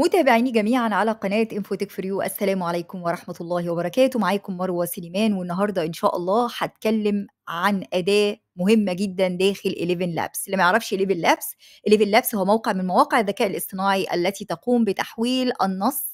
متابعيني جميعا على قناة انفوتك فريو السلام عليكم ورحمة الله وبركاته معاكم مروة سليمان والنهاردة إن شاء الله هتكلم عن أداة مهمة جدا داخل 11 لابس اللي ما يعرفش 11 لابس 11 لابس هو موقع من مواقع الذكاء الاصطناعي التي تقوم بتحويل النص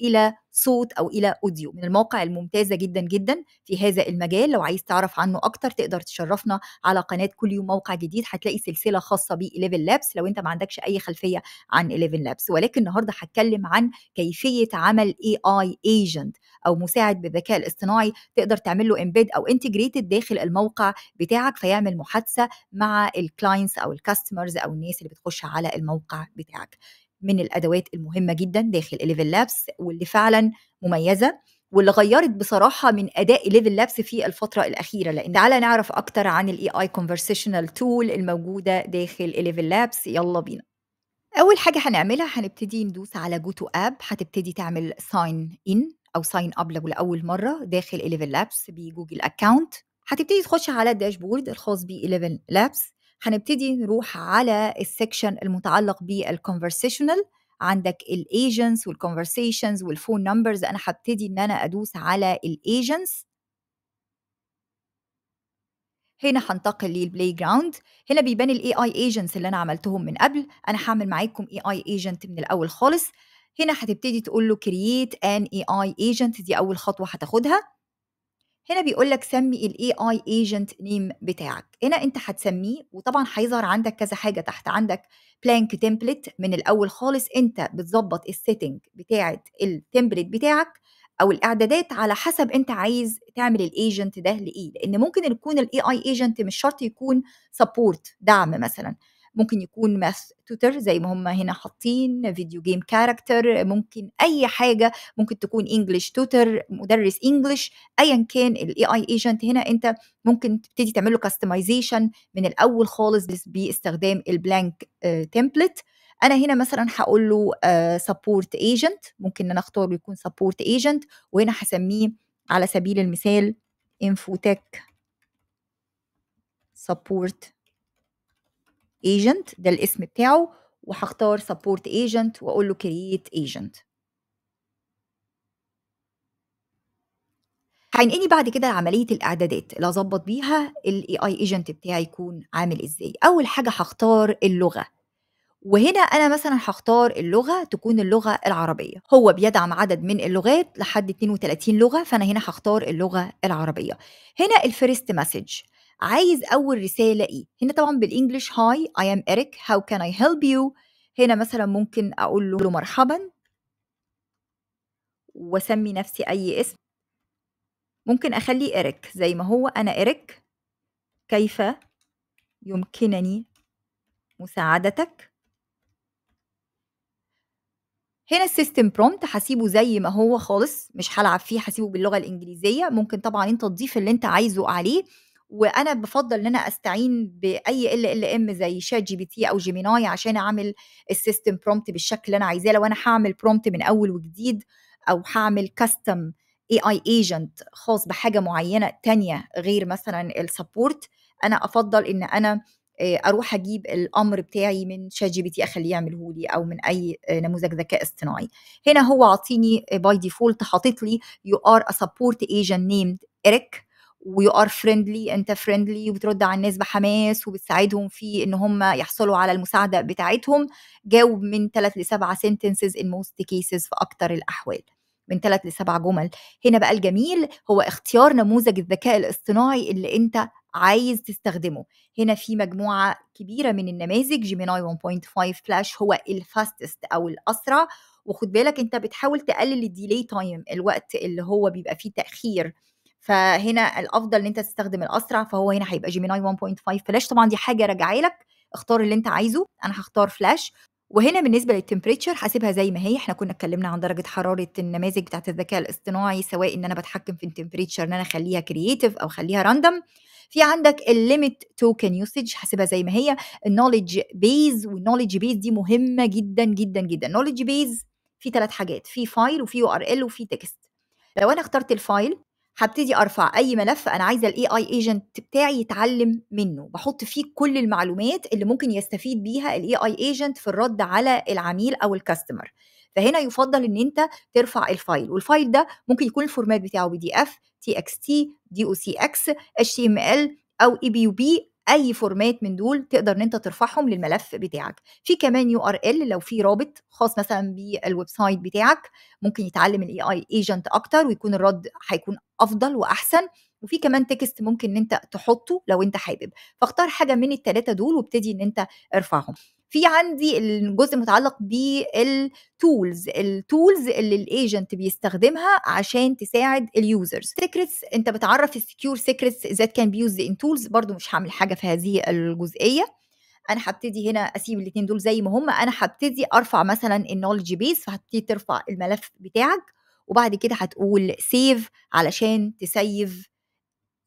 إلى صوت أو إلى أوديو من المواقع الممتازة جدا جدا في هذا المجال لو عايز تعرف عنه أكتر تقدر تشرفنا على قناة كل يوم موقع جديد هتلاقي سلسلة خاصة ب 11 لابس لو أنت ما عندكش أي خلفية عن 11 لابس ولكن النهاردة هتكلم عن كيفية عمل AI agent أو مساعد بالذكاء الاصطناعي تقدر تعمل له embed أو integrated داخل الموقع بتاعك فيعمل محادثه مع الكلاينتس او الكاستمرز او الناس اللي بتخش على الموقع بتاعك من الادوات المهمه جدا داخل ليفل لابس واللي فعلا مميزه واللي غيرت بصراحه من اداء ليفل لابس في الفتره الاخيره لان تعالى نعرف اكتر عن الاي اي كونفرسيشنال تول الموجوده داخل ليفل لابس يلا بينا اول حاجه هنعملها هنبتدي ندوس على جوتو اب هتبتدي تعمل ساين ان او ساين اب لو لاول مره داخل ليفل لابس بجوجل اكونت هتبتدي تخش على الداشبورد الخاص ب 11 لابس هنبتدي نروح على السكشن المتعلق بالكونفرسيشنال عندك الايجنتس والكونفرسيشنز والفون نمبرز انا هبتدي ان انا ادوس على الايجنتس هنا هنتقل للبلاي جراوند هنا بيبان الاي اي ايجنتس اللي انا عملتهم من قبل انا هعمل معاكم اي اي ايجنت من الاول خالص هنا هتبتدي تقول له كرييت ان اي اي ايجنت دي اول خطوه هتاخدها هنا بيقول لك سمي الاي اي ايجنت نيم بتاعك هنا انت هتسميه وطبعا هيظهر عندك كذا حاجه تحت عندك بلانك تمبلت من الاول خالص انت بتظبط السيتنج بتاعه التمبلت بتاعك او الاعدادات على حسب انت عايز تعمل الايجنت ده لايه لان ممكن يكون الاي اي ايجنت مش شرط يكون سبورت دعم مثلا ممكن يكون ماث توتر زي ما هم هنا حاطين فيديو جيم كاركتر ممكن اي حاجه ممكن تكون انجلش توتر مدرس انجلش ايا كان الاي اي ايجنت هنا انت ممكن تبتدي تعمل له كاستمايزيشن من الاول خالص باستخدام البلانك آه، تمبلت انا هنا مثلا هقول له سبورت آه، ايجنت ممكن انا اختار يكون سبورت ايجنت وهنا هسميه على سبيل المثال انفوتك سبورت ايجنت ده الاسم بتاعه وهختار سبورت ايجنت واقول له كرييت ايجنت هينقلني بعد كده لعمليه الاعدادات اللي أظبط بيها الاي اي ايجنت بتاعي يكون عامل ازاي اول حاجه هختار اللغه وهنا انا مثلا هختار اللغه تكون اللغه العربيه هو بيدعم عدد من اللغات لحد 32 لغه فانا هنا هختار اللغه العربيه هنا الفيرست مسج عايز اول رساله ايه هنا طبعا بالانجلش هاي اي ام اريك هاو كان اي هيلب يو هنا مثلا ممكن اقول له مرحبا واسمي نفسي اي اسم ممكن اخلي اريك زي ما هو انا اريك كيف يمكنني مساعدتك هنا السيستم برومت هسيبه زي ما هو خالص مش هلعب فيه هسيبه باللغه الانجليزيه ممكن طبعا انت تضيف اللي انت عايزه عليه وانا بفضل ان انا استعين باي ال ال ام زي شات جي بي تي او جيميناي عشان اعمل السيستم برومبت بالشكل اللي انا عايزاه لو انا هعمل برومبت من اول وجديد او هعمل كاستم اي اي ايجنت خاص بحاجه معينه تانية غير مثلا السبورت انا افضل ان انا آه، اروح اجيب الامر بتاعي من شات جي بي تي اخليه يعمله لي او من اي آه، نموذج ذكاء اصطناعي هنا هو عاطيني باي آه، ديفولت حاطط لي يو ار ا سبورت ايجنت نيمد اريك ويو ار فريندلي انت فريندلي وبترد على الناس بحماس وبتساعدهم في ان هم يحصلوا على المساعده بتاعتهم جاوب من ثلاث لسبع سنتنسز ان موست كيسز في اكتر الاحوال من ثلاث لسبع جمل هنا بقى الجميل هو اختيار نموذج الذكاء الاصطناعي اللي انت عايز تستخدمه هنا في مجموعة كبيرة من النماذج جيميناي 1.5 فلاش هو الفاستست أو الأسرع وخد بالك انت بتحاول تقلل الديلي تايم الوقت اللي هو بيبقى فيه تأخير فهنا الافضل ان انت تستخدم الاسرع فهو هنا هيبقى جيميناي 1.5 فلاش طبعا دي حاجه راجعه لك اختار اللي انت عايزه انا هختار فلاش وهنا بالنسبه للتمبريتشر هسيبها زي ما هي احنا كنا اتكلمنا عن درجه حراره النماذج بتاعت الذكاء الاصطناعي سواء ان انا بتحكم في التمبريتشر ان انا اخليها كرييتيف او اخليها راندم في عندك الليمت توكن يوسج هسيبها زي ما هي النولج بيز والنولج بيز دي مهمه جدا جدا جدا النولج بيز في ثلاث حاجات في فايل وفي يو ار ال وفي تكست لو انا اخترت الفايل هبتدي ارفع اي ملف انا عايزه الاي اي ايجنت بتاعي يتعلم منه بحط فيه كل المعلومات اللي ممكن يستفيد بيها الاي اي ايجنت في الرد على العميل او الكاستمر فهنا يفضل ان انت ترفع الفايل والفايل ده ممكن يكون الفورمات بتاعه بي دي اف تي اكس تي دي او سي اكس اتش تي ام ال او اي بي يو بي اي فورمات من دول تقدر ان انت ترفعهم للملف بتاعك في كمان يو ار ال لو في رابط خاص مثلا بالويب سايت بتاعك ممكن يتعلم الاي اي ايجنت اكتر ويكون الرد هيكون افضل واحسن وفي كمان تكست ممكن ان انت تحطه لو انت حابب فاختار حاجه من الثلاثه دول وابتدي ان انت ارفعهم في عندي الجزء المتعلق بالتولز التولز اللي الايجنت بيستخدمها عشان تساعد اليوزرز سيكريتس انت بتعرف السكيور سيكريتس ذات كان بيوز ان تولز برضو مش هعمل حاجه في هذه الجزئيه انا هبتدي هنا اسيب الاثنين دول زي ما هم انا هبتدي ارفع مثلا النولج بيس فهبتدي ترفع الملف بتاعك وبعد كده هتقول سيف علشان تسيف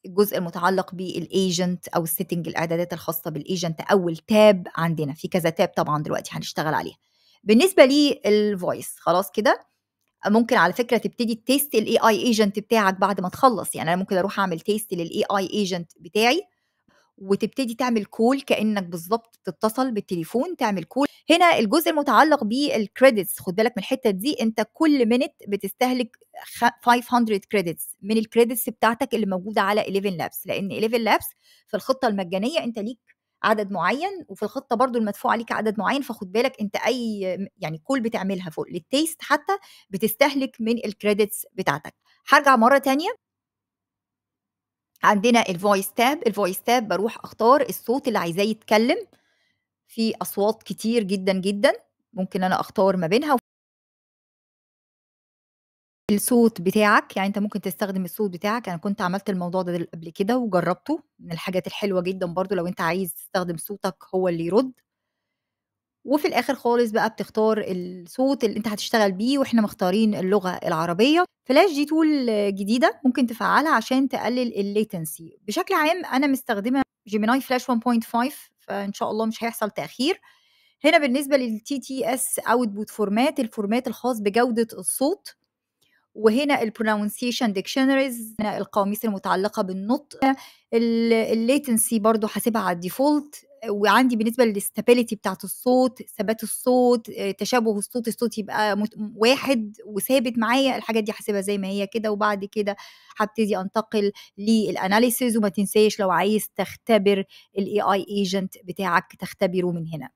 الجزء المتعلق بالايجنت او السيتنج الاعدادات الخاصه بالايجنت اول تاب عندنا في كذا تاب طبعا دلوقتي هنشتغل عليها بالنسبه الفويس خلاص كده ممكن على فكره تبتدي تيست الاي اي ايجنت بتاعك بعد ما تخلص يعني انا ممكن اروح اعمل تيست للاي اي ايجنت بتاعي وتبتدي تعمل كول كانك بالظبط تتصل بالتليفون تعمل كول هنا الجزء المتعلق بالكريدتس خد بالك من الحته دي انت كل منت بتستهلك 500 كريدتس من الكريدتس بتاعتك اللي موجوده على 11 لابس لان 11 لابس في الخطه المجانيه انت ليك عدد معين وفي الخطه برضو المدفوع عليك عدد معين فخد بالك انت اي يعني كول بتعملها فوق للتيست حتى بتستهلك من الكريدتس بتاعتك هرجع مره تانية عندنا الفويس تاب الفويس تاب بروح اختار الصوت اللي عايزاه يتكلم في اصوات كتير جدا جدا ممكن انا اختار ما بينها الصوت بتاعك يعني انت ممكن تستخدم الصوت بتاعك انا كنت عملت الموضوع ده قبل كده وجربته من الحاجات الحلوه جدا برضو لو انت عايز تستخدم صوتك هو اللي يرد وفي الاخر خالص بقى بتختار الصوت اللي انت هتشتغل بيه واحنا مختارين اللغه العربيه فلاش دي تول جديده ممكن تفعلها عشان تقلل الليتنسي بشكل عام انا مستخدمه جيميناي فلاش 1.5 فان شاء الله مش هيحصل تاخير هنا بالنسبه للتي تي اس اوتبوت فورمات الفورمات الخاص بجوده الصوت وهنا البرونسيشن ديكشنريز القواميس المتعلقه بالنطق الليتنسي برضو حاسبها على الديفولت وعندي بالنسبه للاستابيليتي بتاعت الصوت ثبات الصوت آه، تشابه الصوت الصوت يبقى واحد وثابت معايا الحاجات دي هسيبها زي ما هي كده وبعد كده هبتدي انتقل للاناليسيز وما تنساش لو عايز تختبر الاي اي ايجنت بتاعك تختبره من هنا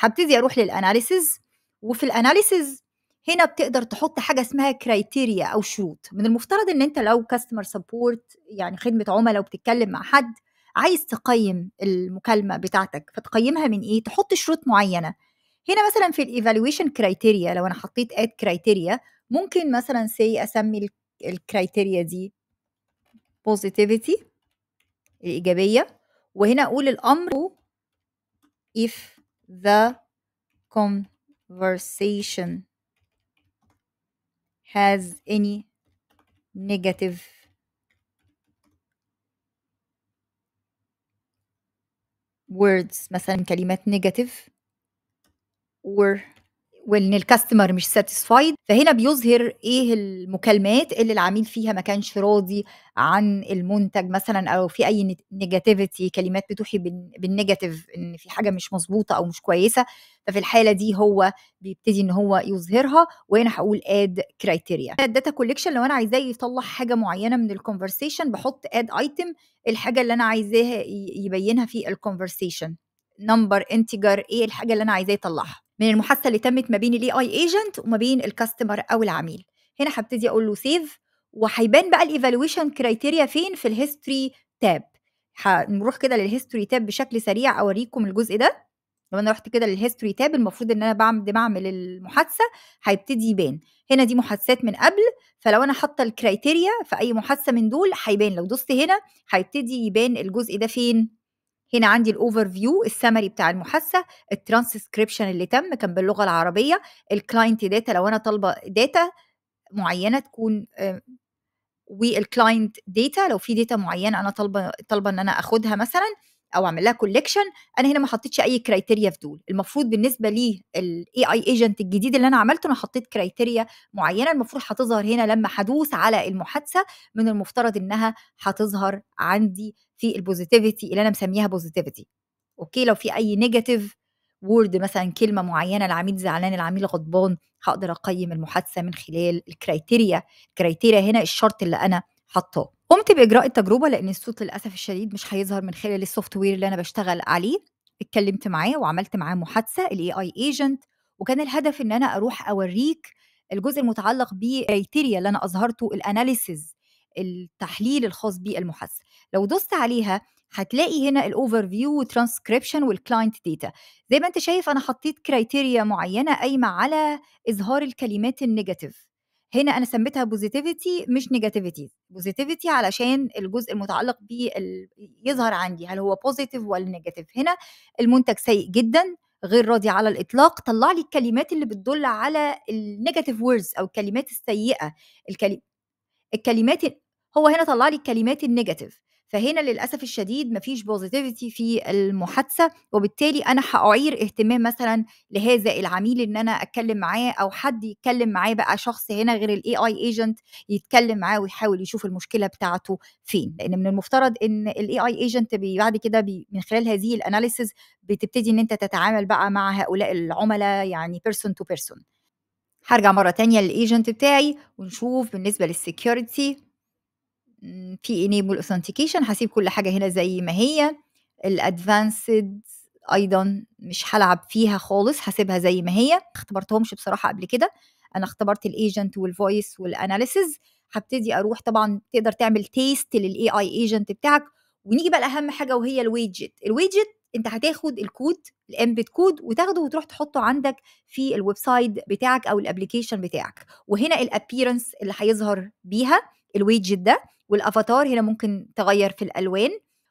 هبتدي اروح للاناليسيز وفي الاناليسيز هنا بتقدر تحط حاجه اسمها كرايتيريا او شروط من المفترض ان انت لو كاستمر سبورت يعني خدمه عملاء وبتتكلم مع حد عايز تقيم المكالمه بتاعتك فتقيمها من ايه تحط شروط معينه هنا مثلا في الايفالويشن كرايتيريا لو انا حطيت اد كرايتيريا ممكن مثلا سي اسمي الكرايتيريا دي بوزيتيفيتي الايجابيه وهنا اقول الامر if the conversation has any negative words مثلا كلمات negative were وان الكاستمر مش ساتيسفايد فهنا بيظهر ايه المكالمات اللي العميل فيها ما كانش راضي عن المنتج مثلا او في اي نيجاتيفيتي كلمات بتوحي بالنيجاتيف ان في حاجه مش مظبوطه او مش كويسه ففي الحاله دي هو بيبتدي ان هو يظهرها وهنا هقول اد كرايتيريا الداتا كوليكشن لو انا عايزاه يطلع حاجه معينه من الكونفرسيشن بحط اد ايتم الحاجه اللي انا عايزاها يبينها في الكونفرسيشن نمبر انتجر ايه الحاجه اللي انا عايزاه يطلعها من المحادثه اللي تمت ما بين الاي اي ايجنت وما بين الكاستمر او العميل هنا هبتدي اقول له سيف وهيبان بقى الايفالويشن كرايتيريا فين في الهيستوري تاب هنروح كده للهيستوري تاب بشكل سريع اوريكم الجزء ده لو انا رحت كده للهيستوري تاب المفروض ان انا بعمل بعمل المحادثه هيبتدي يبان هنا دي محادثات من قبل فلو انا حاطه الكرايتيريا في اي محادثه من دول هيبان لو دوست هنا هيبتدي يبان الجزء ده فين هنا عندي الاوفر فيو السمري بتاع المحادثه الترانسكريبشن اللي تم كان باللغه العربيه الكلاينت داتا لو انا طالبه داتا معينه تكون والكلاينت داتا لو في داتا معينه انا طالبه طالبه ان انا اخدها مثلا او اعمل لها كوليكشن انا هنا ما حطيتش اي كرايتيريا في دول المفروض بالنسبه لي الاي اي ايجنت الجديد اللي انا عملته انا حطيت كرايتيريا معينه المفروض هتظهر هنا لما هدوس على المحادثه من المفترض انها هتظهر عندي في البوزيتيفيتي اللي انا مسميها بوزيتيفيتي اوكي لو في اي نيجاتيف وورد مثلا كلمه معينه العميل زعلان العميل غضبان هقدر اقيم المحادثه من خلال الكرايتيريا الكرايتيريا هنا الشرط اللي انا حطاه قُمت بإجراء التجربة، لإن الصوت للأسف الشديد مش هيظهر من خلال السوفت وير اللي أنا بشتغل عليه، اتكلّمت معاه وعملت معاه محادثة الاي اي ايجنت وكان الهدف إن أنا أروح أورّيك الجزء المتعلّق بالكريتيريا اللي أنا أظهرته الاناليسز التحليل الخاص بالمحادثة، لو دوست عليها هتلاقي هنا فيو وترانسكريبشن والكلاينت ديتا زي ما أنت شايف أنا حطّيت كريتيريا معيّنة قايمة على إظهار الكلمات النيجاتيف هنا انا سميتها بوزيتيفيتي مش نيجاتيفيتي بوزيتيفيتي علشان الجزء المتعلق بيه يظهر عندي هل هو بوزيتيف ولا نيجاتيف هنا المنتج سيء جدا غير راضي على الاطلاق طلع لي الكلمات اللي بتدل على النيجاتيف ووردز او الكلمات السيئه الكلمات هو هنا طلع لي الكلمات النيجاتيف فهنا للاسف الشديد مفيش بوزيتيفيتي في المحادثه وبالتالي انا هاعير اهتمام مثلا لهذا العميل ان انا اتكلم معاه او حد يتكلم معاه بقى شخص هنا غير الاي اي ايجنت يتكلم معاه ويحاول يشوف المشكله بتاعته فين لان من المفترض ان الاي اي ايجنت بعد كده من خلال هذه الاناليسز بتبتدي ان انت تتعامل بقى مع هؤلاء العملاء يعني بيرسون تو بيرسون هرجع مره تانية للايجنت بتاعي ونشوف بالنسبه للسكيورتي إمم، في انيبل اوثنتيكيشن هسيب كل حاجه هنا زي ما هي الادفانسد ايضا مش هلعب فيها خالص هسيبها زي ما هي ما اختبرتهمش بصراحه قبل كده انا اختبرت الايجنت والفويس والاناليسز هبتدي اروح طبعا تقدر تعمل تيست للاي اي ايجنت بتاعك ونيجي بقى لاهم حاجه وهي الويدجت الويدجت انت هتاخد الكود الامبت كود وتاخده وتروح تحطه عندك في الويب سايت بتاعك او الابلكيشن بتاعك وهنا الابييرنس اللي هيظهر بيها الويدجت ده والافاتار هنا ممكن تغير في الالوان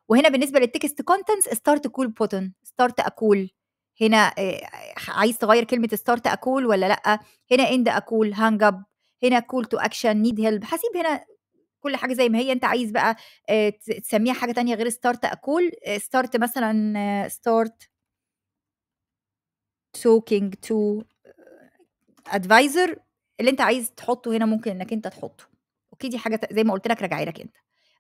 وهنا بالنسبه للتكست كونتنتس ستارت كول بوتن ستارت اكول هنا آه، آه، عايز تغير كلمه ستارت اكول ولا لا هنا اند اكول هانج اب هنا كول تو اكشن نيد هيلب حسيب هنا كل حاجه زي ما هي انت عايز بقى آه، تسميها حاجه تانية غير ستارت اكول ستارت مثلا ستارت توكينج تو ادفايزر اللي انت عايز تحطه هنا ممكن انك انت تحطه اوكي دي حاجه زي ما قلت لك راجعي لك انت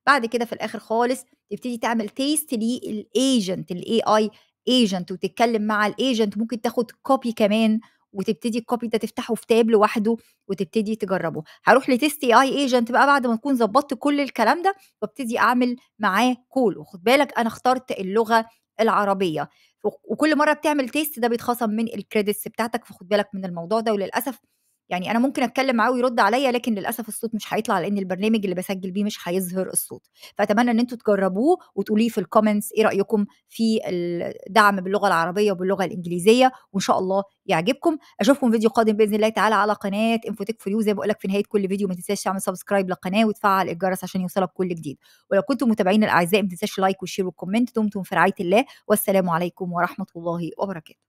بعد كده في الاخر خالص تبتدي تعمل تيست للايجنت الاي اي ايجنت وتتكلم مع الايجنت ممكن تاخد كوبي كمان وتبتدي الكوبي ده تفتحه في تاب لوحده وتبتدي تجربه هروح لتيست اي اي ايجنت بقى بعد ما تكون ظبطت كل الكلام ده وابتدي اعمل معاه كول وخد بالك انا اخترت اللغه العربيه وكل مره بتعمل تيست ده بيتخصم من الكريدتس بتاعتك فخد بالك من الموضوع ده وللاسف يعني انا ممكن اتكلم معاه ويرد عليا لكن للاسف الصوت مش هيطلع لان البرنامج اللي بسجل بيه مش هيظهر الصوت فاتمنى ان انتم تجربوه وتقولي في الكومنتس ايه رايكم في الدعم باللغه العربيه وباللغه الانجليزيه وان شاء الله يعجبكم اشوفكم فيديو قادم باذن الله تعالى على قناه انفوتك فور يو زي ما بقول لك في نهايه كل فيديو ما تنساش تعمل سبسكرايب للقناه وتفعل الجرس عشان يوصلك كل جديد ولو كنتم متابعين الاعزاء ما تنساش لايك وشير وكومنت دمتم في رعايه الله والسلام عليكم ورحمه الله وبركاته